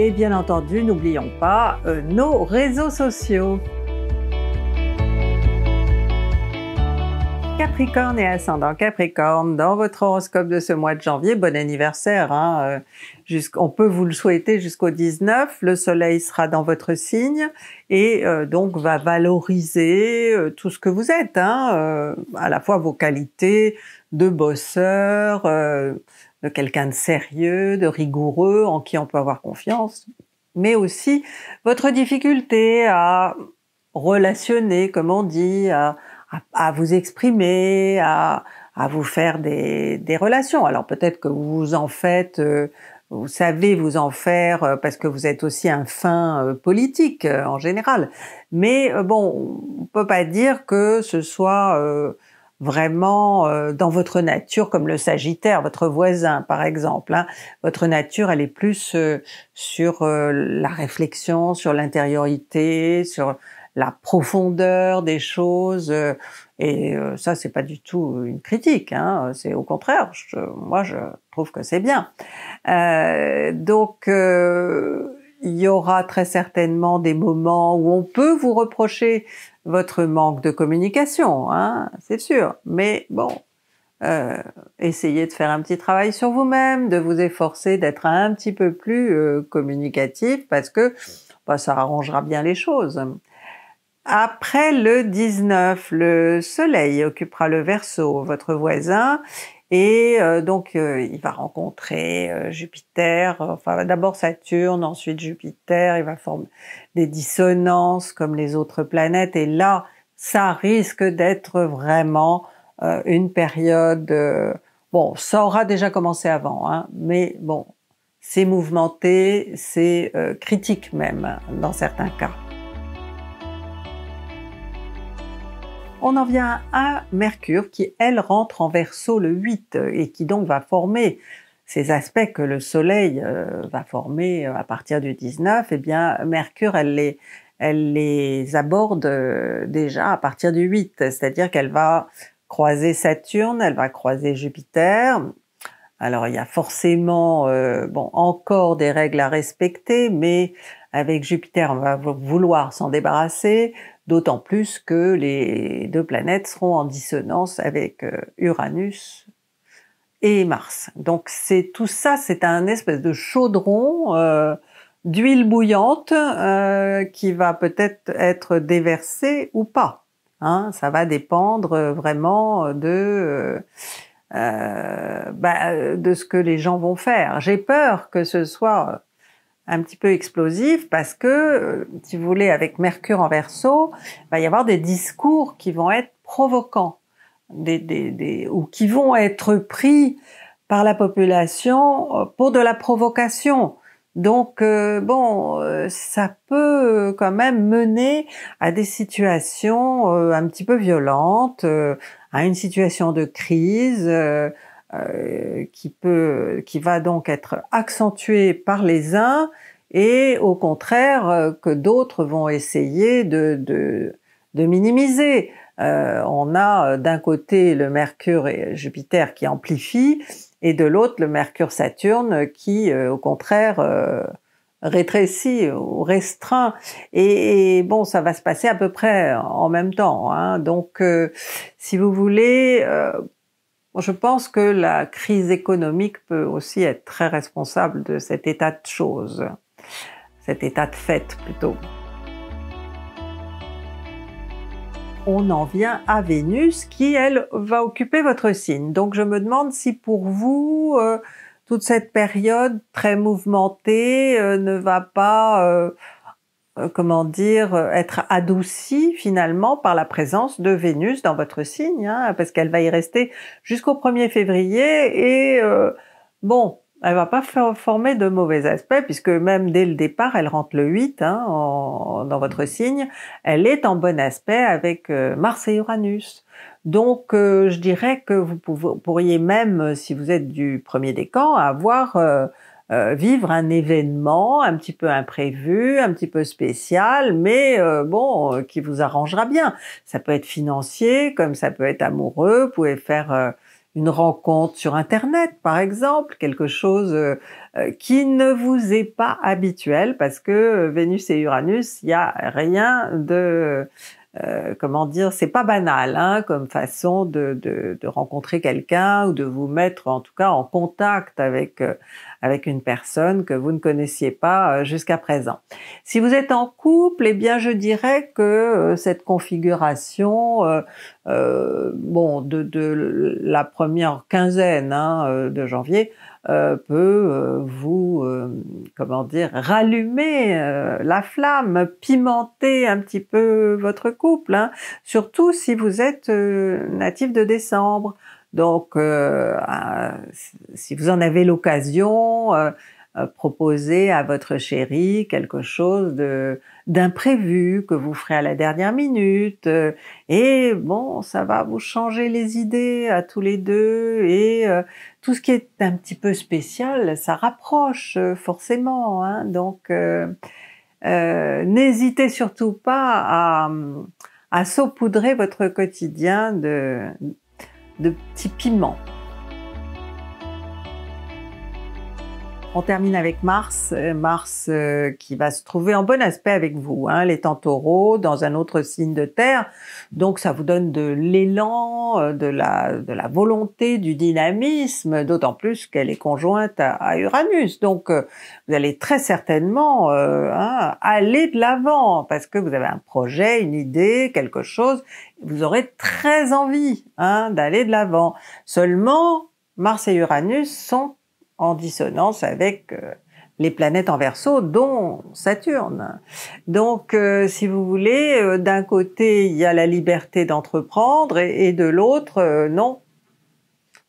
Et bien entendu, n'oublions pas euh, nos réseaux sociaux. Capricorne et ascendant Capricorne, dans votre horoscope de ce mois de janvier, bon anniversaire, hein, euh, on peut vous le souhaiter jusqu'au 19, le soleil sera dans votre signe et euh, donc va valoriser tout ce que vous êtes, hein, à la fois vos qualités de bosseur, de quelqu'un de sérieux, de rigoureux, en qui on peut avoir confiance, mais aussi votre difficulté à relationner, comme on dit, à, vous exprimer, à, vous faire des, relations. Alors peut-être que vous en faites, euh, vous savez vous en faire euh, parce que vous êtes aussi un fin euh, politique en général. Mais bon, on peut pas dire que ce soit vraiment euh, dans votre nature, comme le Sagittaire, votre voisin par exemple. Hein, votre nature, elle est plus euh, sur euh, la réflexion, sur l'intériorité, sur la profondeur des choses. et ça, c'est pas du tout une critique. Hein, c'est au contraire. moi, je trouve que c'est bien. donc il y aura très certainement des moments où on peut vous reprocher votre manque de communication, hein, c'est sûr. Mais bon, euh, essayez de faire un petit travail sur vous-même, de vous efforcer d'être un petit peu plus euh, communicatif parce que bah, ça arrangera bien les choses. Après le 19, le soleil occupera le verso, votre voisin, et euh, donc, euh, il va rencontrer euh, Jupiter, enfin d'abord Saturne, ensuite Jupiter, il va former des dissonances comme les autres planètes. Et là, ça risque d'être vraiment une période... bon, ça aura déjà commencé avant, hein, mais bon, c'est mouvementé, c'est critique même dans certains cas. On en vient à Mercure qui, elle, rentre en verso le 8 et qui donc va former ces aspects que le Soleil euh, va former euh, à partir du 19. Eh bien, Mercure, elle les, elle les aborde euh, déjà à partir du 8, c'est-à-dire qu'elle va croiser Saturne, elle va croiser Jupiter. Alors il y a forcément bon encore des règles à respecter, mais avec Jupiter on va vouloir s'en débarrasser d'autant plus que les deux planètes seront en dissonance avec euh, Uranus et Mars. Donc c'est tout ça, c'est un espèce de chaudron euh, d'huile bouillante euh, qui va peut-être être déversé ou pas. Hein, ça va dépendre vraiment de bah, de ce que les gens vont faire. J'ai peur que ce soit un petit peu explosif parce que, euh, si vous voulez, avec Mercure en verso, il va y avoir des discours qui vont être provocants ou qui vont être pris par la population euh, pour de la provocation. Donc euh, bon, ça peut quand même mener à des situations un petit peu violentes, à une situation de crise, euh, qui peut, qui va donc être accentué par les uns et au contraire euh, que d'autres vont essayer de, de, minimiser. Euh, on a d'un côté le Mercure et Jupiter qui amplifient et de l'autre le Mercure-Saturne qui au contraire rétrécit ou restreint. Et, bon, ça va se passer à peu près en même temps. Hein. Donc si vous voulez, je pense que la crise économique peut aussi être très responsable de cet état de choses, cet état de fait plutôt. on en vient à Vénus qui, elle, va occuper votre signe. Donc je me demande si pour vous, euh, toute cette période très mouvementée euh, ne va pas euh, euh, comment dire, euh, être adouci finalement par la présence de Vénus dans votre signe, hein, parce qu'elle va y rester jusqu'au 1er février et euh, bon, elle va pas former de mauvais aspects puisque même dès le départ, elle rentre le 8 hein, dans votre signe. Elle est en bon aspect avec Mars et Uranus. Donc, je dirais que vous pourriez même, si vous êtes du premier décan, avoir euh, vivre un événement un petit peu imprévu, un petit peu spécial, mais euh, bon, euh, qui vous arrangera bien. Ça peut être financier, comme ça peut être amoureux. Vous pouvez faire une rencontre sur Internet, par exemple, quelque chose qui ne vous est pas habituel, parce que Vénus et Uranus, il n'y a rien de comment dire, c'est pas banal hein, comme façon de, rencontrer quelqu'un ou de vous mettre en tout cas en contact avec avec une personne que vous ne connaissiez pas euh, jusqu'à présent. Si vous êtes en couple, eh bien je dirais que euh, cette configuration, euh, bon, de, la première quinzaine hein, de janvier, peut vous, comment dire, rallumer la flamme, pimenter un petit peu votre couple, hein, surtout si vous êtes natif de décembre. Donc, euh, euh, si vous en avez l'occasion, euh, proposez à votre chéri quelque chose d'imprévu que vous ferez à la dernière minute. et bon, ça va vous changer les idées à tous les deux. Et tout ce qui est un petit peu spécial, ça rapproche forcément. Hein. donc, n'hésitez surtout pas à saupoudrer votre quotidien de de petits piments. On termine avec Mars, euh, Mars euh, qui va se trouver en bon aspect avec vous, hein, les temps taureaux, dans un autre signe de terre. Donc ça vous donne de l'élan, euh, de la, volonté, du dynamisme, d'autant plus qu'elle est conjointe à, Uranus. Donc vous allez très certainement hein, aller de l'avant parce que vous avez un projet, une idée, quelque chose. Vous aurez très envie hein, d'aller de l'avant. Seulement, Mars et Uranus sont en dissonance avec euh, les planètes en verso, dont Saturne. Donc, euh, si vous voulez, euh, d'un côté, il y a la liberté d'entreprendre et, de l'autre, non.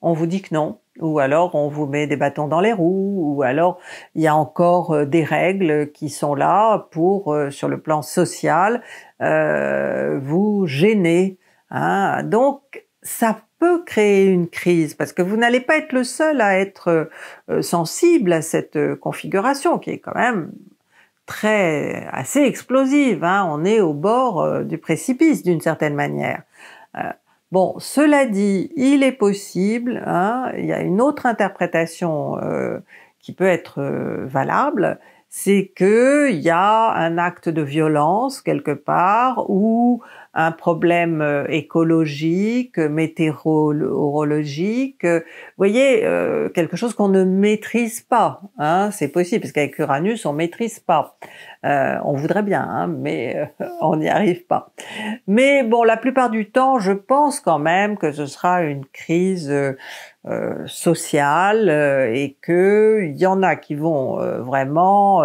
On vous dit que non. Ou alors, on vous met des bâtons dans les roues, ou alors, il y a encore des règles qui sont là pour, sur le plan social, vous gêner. Hein. Donc, ça peut créer une crise parce que vous n'allez pas être le seul à être euh, euh, sensible à cette euh, configuration qui est quand même très assez explosive. Hein. On est au bord du précipice d'une certaine manière. bon, cela dit, il est possible. Hein, il y a une autre interprétation qui peut être valable c'est qu'il y a un acte de violence quelque part ou un problème euh, écologique, météorologique, vous voyez, euh, quelque chose qu'on ne maîtrise pas. Hein, c'est possible, parce qu'avec Uranus, on maîtrise pas. Euh, on voudrait bien, hein, mais on n'y arrive pas. Mais bon, la plupart du temps, je pense quand même que ce sera une crise sociale et qu'il y en a qui vont vraiment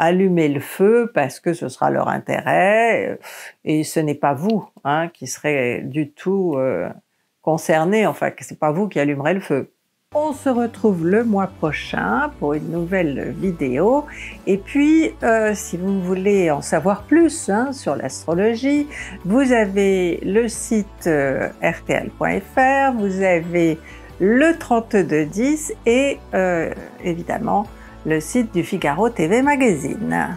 allumer le feu parce que ce sera leur intérêt euh, et ce n'est pas vous hein, qui serez du tout euh, concerné, enfin c'est pas vous qui allumerez le feu. On se retrouve le mois prochain pour une nouvelle vidéo. Et puis, euh, si vous voulez en savoir plus hein, sur l'astrologie, vous avez le site rtl.fr, vous avez le 3210 et évidemment le site du Figaro TV Magazine.